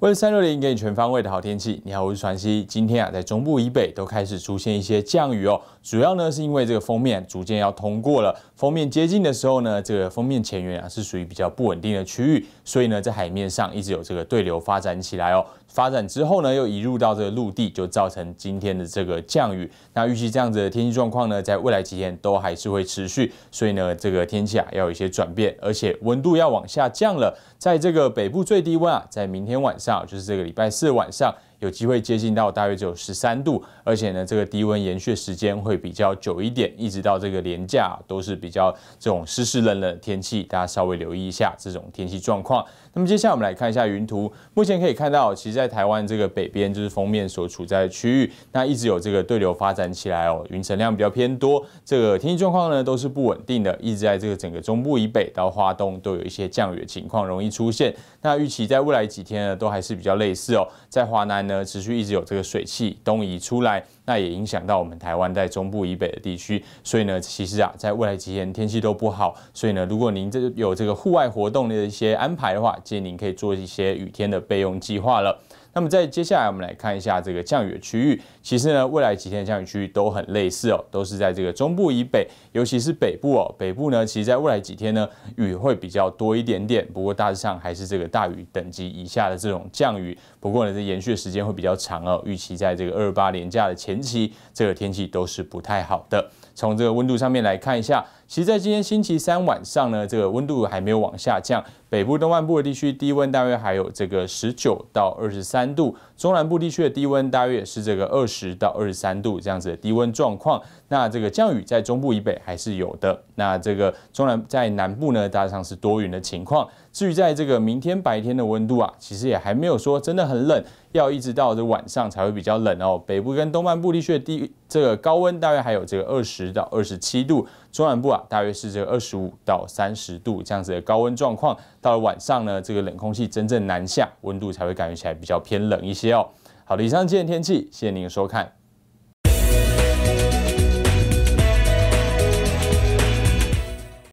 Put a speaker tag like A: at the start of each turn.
A: 为了三六零给你全方位的好天气，你好，我是传熙。今天啊，在中部以北都开始出现一些降雨哦。主要呢，是因为这个封面逐渐要通过了，封面接近的时候呢，这个封面前缘啊是属于比较不稳定的区域，所以呢，在海面上一直有这个对流发展起来哦。发展之后呢，又移入到这个陆地，就造成今天的这个降雨。那预计这样子的天气状况呢，在未来几天都还是会持续，所以呢，这个天气啊要有一些转变，而且温度要往下降了。在这个北部最低温啊，在明天晚上。下午就是这个礼拜四晚上。有机会接近到大约只有十三度，而且呢，这个低温延续时间会比较久一点，一直到这个连假都是比较这种湿湿冷冷的天气，大家稍微留意一下这种天气状况。那么接下来我们来看一下云图，目前可以看到，其实在台湾这个北边就是封面所处在的区域，那一直有这个对流发展起来哦，云层量比较偏多，这个天气状况呢都是不稳定的，一直在这个整个中部以北到花东都有一些降雨的情况容易出现。那预期在未来几天呢都还是比较类似哦，在华南。呢，持续一直有这个水汽东移出来，那也影响到我们台湾在中部以北的地区，所以呢，其实啊，在未来几天天气都不好，所以呢，如果您这有这个户外活动的一些安排的话，建议您可以做一些雨天的备用计划了。那么在接下来，我们来看一下这个降雨的区域。其实呢，未来几天降雨区域都很类似哦，都是在这个中部以北，尤其是北部哦。北部呢，其实在未来几天呢，雨会比较多一点点，不过大致上还是这个大雨等级以下的这种降雨。不过呢，这延续的时间会比较长哦。预期在这个二八连假的前期，这个天气都是不太好的。从这个温度上面来看一下，其实，在今天星期三晚上呢，这个温度还没有往下降。北部东半部的地区，低温大约还有这个十九到二十三。度，中南部地区的低温大约是这个二十到二十三度这样子的低温状况。那这个降雨在中部以北还是有的，那这个中南在南部呢，大致上是多云的情况。至于在这个明天白天的温度啊，其实也还没有说真的很冷。要一直到这晚上才会比较冷哦。北部跟东半部地区的低这个高温大约还有这个二十到二十七度，中南部啊大约是这个二十五到三十度这样子的高温状况。到了晚上呢，这个冷空气真正南下，温度才会感觉起来比较偏冷一些哦。好的，以上今天天气，谢谢您的收看。